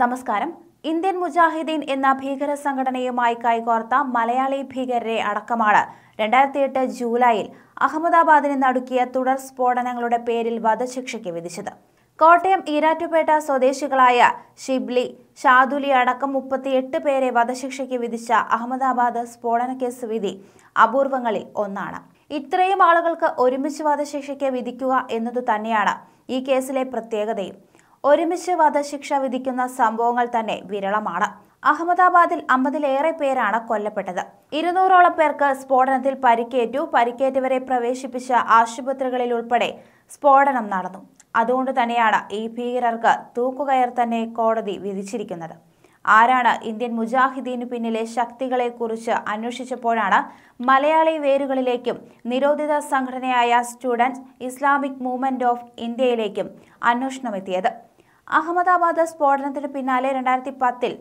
നമസ്കാരം ഇന്ത്യൻ മുജാഹിദീൻ എന്ന ഭീകര സംഘടനയുമായി കൈകോർത്ത മലയാളി ഭീകരരെ അടക്കമാണ് രണ്ടായിരത്തി എട്ട് ജൂലൈയിൽ അഹമ്മദാബാദിന് നടുക്കിയ തുടർ സ്ഫോടനങ്ങളുടെ പേരിൽ വധശിക്ഷയ്ക്ക് വിധിച്ചത് കോട്ടയം ഈരാറ്റുപേട്ട സ്വദേശികളായ ഷിബ്ലി ഷാദുലി അടക്കം മുപ്പത്തിയെട്ട് പേരെ വധശിക്ഷയ്ക്ക് വിധിച്ച അഹമ്മദാബാദ് സ്ഫോടന കേസ് വിധി അപൂർവങ്ങളിൽ ഒന്നാണ് ഇത്രയും ആളുകൾക്ക് ഒരുമിച്ച് വധശിക്ഷയ്ക്ക് വിധിക്കുക എന്നതു തന്നെയാണ് ഈ കേസിലെ പ്രത്യേകതയും ഒരുമിച്ച് വധശിക്ഷ വിധിക്കുന്ന സംഭവങ്ങൾ തന്നെ വിരളമാണ് അഹമ്മദാബാദിൽ അമ്പതിലേറെ പേരാണ് കൊല്ലപ്പെട്ടത് ഇരുന്നൂറോളം പേർക്ക് സ്ഫോടനത്തിൽ പരിക്കേറ്റു പരിക്കേറ്റവരെ പ്രവേശിപ്പിച്ച ആശുപത്രികളിൽ ഉൾപ്പെടെ സ്ഫോടനം നടന്നു അതുകൊണ്ട് തന്നെയാണ് ഈ ഭീകരർക്ക് തൂക്കുകയർ തന്നെ കോടതി വിധിച്ചിരിക്കുന്നത് ആരാണ് ഇന്ത്യൻ മുജാഹിദീനു പിന്നിലെ ശക്തികളെക്കുറിച്ച് അന്വേഷിച്ചപ്പോഴാണ് മലയാളി വേരുകളിലേക്കും നിരോധിത സംഘടനയായ സ്റ്റുഡൻസ് ഇസ്ലാമിക് മൂവ്മെന്റ് ഓഫ് ഇന്ത്യയിലേക്കും അന്വേഷണമെത്തിയത് അഹമ്മദാബാദ് സ്ഫോടനത്തിന് പിന്നാലെ രണ്ടായിരത്തി പത്തിൽ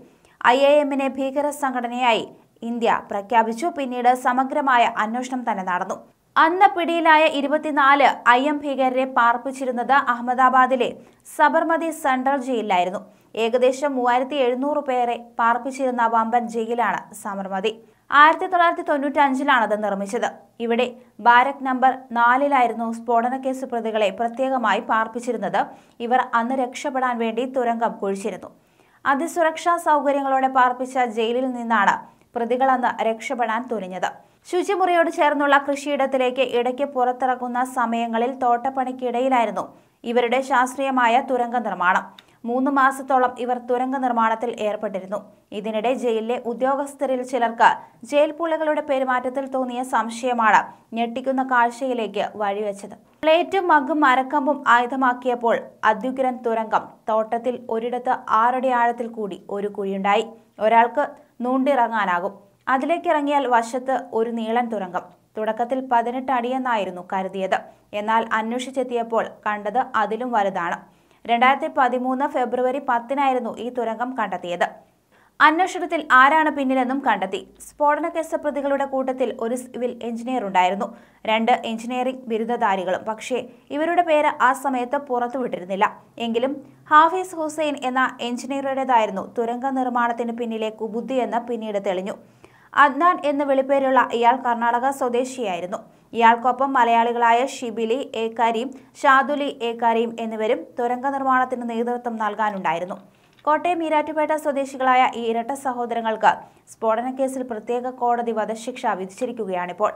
ഐ എ എമ്മിനെ ഭീകര സംഘടനയായി ഇന്ത്യ പ്രഖ്യാപിച്ചു പിന്നീട് സമഗ്രമായ അന്വേഷണം തന്നെ നടന്നു അന്ന് പിടിയിലായ ഇരുപത്തിനാല് ഐ എം ഭീകരരെ പാർപ്പിച്ചിരുന്നത് അഹമ്മദാബാദിലെ സബർമതി സെൻട്രൽ ജയിലിലായിരുന്നു ഏകദേശം മൂവായിരത്തി എഴുന്നൂറ് പേരെ പാർപ്പിച്ചിരുന്ന വമ്പൻ ജയിലാണ് സബർമതി ആയിരത്തി തൊള്ളായിരത്തി തൊണ്ണൂറ്റി അഞ്ചിലാണത് നിർമ്മിച്ചത് ഇവിടെ ബാരക് നമ്പർ നാലിലായിരുന്നു സ്ഫോടന കേസ് പ്രതികളെ പ്രത്യേകമായി പാർപ്പിച്ചിരുന്നത് ഇവർ അന്ന് രക്ഷപ്പെടാൻ വേണ്ടി തുരങ്കം കുഴിച്ചിരുന്നു അതിസുരക്ഷാ സൗകര്യങ്ങളോടെ പാർപ്പിച്ച ജയിലിൽ നിന്നാണ് പ്രതികൾ അന്ന് രക്ഷപ്പെടാൻ തുനിഞ്ഞത് ശുചിമുറിയോട് ചേർന്നുള്ള കൃഷിയിടത്തിലേക്ക് ഇടയ്ക്ക് പുറത്തിറക്കുന്ന സമയങ്ങളിൽ തോട്ടപ്പണിക്കിടയിലായിരുന്നു ഇവരുടെ ശാസ്ത്രീയമായ തുരങ്ക നിർമ്മാണം മൂന്ന് മാസത്തോളം ഇവർ തുരങ്ക നിർമ്മാണത്തിൽ ഏർപ്പെട്ടിരുന്നു ഇതിനിടെ ജയിലിലെ ഉദ്യോഗസ്ഥരിൽ ചിലർക്ക് ജയിൽ പുള്ളികളുടെ പെരുമാറ്റത്തിൽ തോന്നിയ സംശയമാണ് ഞെട്ടിക്കുന്ന കാഴ്ചയിലേക്ക് വഴിവെച്ചത് പ്ലേറ്റും മഗും മരക്കമ്പും ആയുധമാക്കിയപ്പോൾ അദ്യുഗ്രൻ തുരങ്കം തോട്ടത്തിൽ ഒരിടത്ത് ആറടി ആഴത്തിൽ കൂടി ഒരു കുഴിയുണ്ടായി ഒരാൾക്ക് നൂണ്ടിറങ്ങാനാകും അതിലേക്ക് ഇറങ്ങിയാൽ വശത്ത് ഒരു നീളൻ തുരങ്കം തുടക്കത്തിൽ പതിനെട്ട് അടിയെന്നായിരുന്നു കരുതിയത് എന്നാൽ അന്വേഷിച്ചെത്തിയപ്പോൾ കണ്ടത് അതിലും വലുതാണ് രണ്ടായിരത്തി പതിമൂന്ന് ഫെബ്രുവരി പത്തിനായിരുന്നു ഈ തുരങ്കം കണ്ടെത്തിയത് അന്വേഷണത്തിൽ ആരാണ് പിന്നിലെന്നും കണ്ടെത്തി സ്ഫോടന കേസ് പ്രതികളുടെ കൂട്ടത്തിൽ ഒരു സിവിൽ എഞ്ചിനീയർ ഉണ്ടായിരുന്നു രണ്ട് എഞ്ചിനീയറിംഗ് ബിരുദധാരികളും പക്ഷേ ഇവരുടെ പേര് ആ സമയത്ത് പുറത്തുവിട്ടിരുന്നില്ല എങ്കിലും ഹാഫീസ് ഹുസൈൻ എന്ന എഞ്ചിനീയറുടേതായിരുന്നു തുരങ്ക നിർമ്മാണത്തിന് പിന്നിലെ കുബുദ്ധി എന്ന് പിന്നീട് തെളിഞ്ഞു അദ്നാൻ എന്ന വിളിപ്പേരുള്ള ഇയാൾ കർണാടക സ്വദേശിയായിരുന്നു ഇയാൾക്കൊപ്പം മലയാളികളായ ഷിബിലി എ ഷാദുലി എ എന്നിവരും തുരങ്ക നിർമ്മാണത്തിന് നേതൃത്വം നൽകാനുണ്ടായിരുന്നു കോട്ടയം ഈരാറ്റുപേട്ട സ്വദേശികളായ ഈ ഇരട്ട സഹോദരങ്ങൾക്ക് സ്ഫോടനക്കേസിൽ പ്രത്യേക കോടതി വധശിക്ഷ വിധിച്ചിരിക്കുകയാണിപ്പോൾ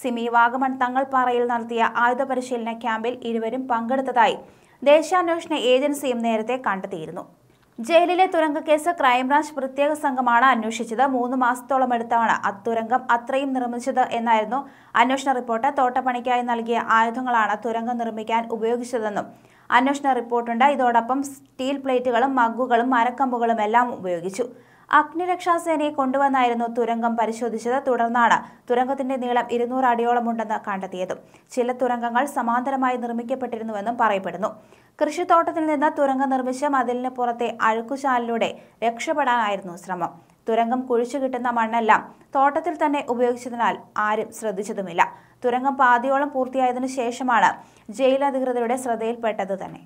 സിമി വാഗമൺ തങ്ങൾപ്പാറയിൽ നടത്തിയ ആയുധ പരിശീലന ക്യാമ്പിൽ ഇരുവരും പങ്കെടുത്തതായി ദേശാന്വേഷണ ഏജൻസിയും നേരത്തെ കണ്ടെത്തിയിരുന്നു ജയിലിലെ തുരങ്കക്കേസ് ക്രൈംബ്രാഞ്ച് പ്രത്യേക സംഘമാണ് അന്വേഷിച്ചത് മൂന്ന് മാസത്തോളം എടുത്താണ് അത്തുരങ്കം അത്രയും നിർമ്മിച്ചത് എന്നായിരുന്നു അന്വേഷണ റിപ്പോർട്ട് തോട്ടപ്പണിക്കായി നൽകിയ ആയുധങ്ങളാണ് തുരങ്കം നിർമ്മിക്കാൻ ഉപയോഗിച്ചതെന്നും അന്വേഷണ റിപ്പോർട്ടുണ്ട് ഇതോടൊപ്പം സ്റ്റീൽ പ്ലേറ്റുകളും മഗ്ഗുകളും മരക്കമ്പുകളും എല്ലാം ഉപയോഗിച്ചു അഗ്നിരക്ഷാസേനയെ കൊണ്ടുവന്നായിരുന്നു തുരങ്കം പരിശോധിച്ചത് തുടർന്നാണ് തുരങ്കത്തിന്റെ നീളം ഇരുന്നൂറ് അടിയോളമുണ്ടെന്ന് കണ്ടെത്തിയതും ചില തുരങ്കങ്ങൾ സമാന്തരമായി നിർമ്മിക്കപ്പെട്ടിരുന്നുവെന്നും പറയപ്പെടുന്നു കൃഷിത്തോട്ടത്തിൽ നിന്ന് തുരങ്കം നിർമ്മിച്ച മതിലിന് പുറത്തെ അഴുക്കുചാലിലൂടെ രക്ഷപ്പെടാനായിരുന്നു ശ്രമം തുരങ്കം കുഴിച്ചു കിട്ടുന്ന മണ്ണെല്ലാം തോട്ടത്തിൽ തന്നെ ഉപയോഗിച്ചതിനാൽ ആരും ശ്രദ്ധിച്ചതുമില്ല തുരങ്കം പാതിയോളം പൂർത്തിയായതിനു ശേഷമാണ് ജയിൽ അധികൃതരുടെ ശ്രദ്ധയിൽപ്പെട്ടത് തന്നെ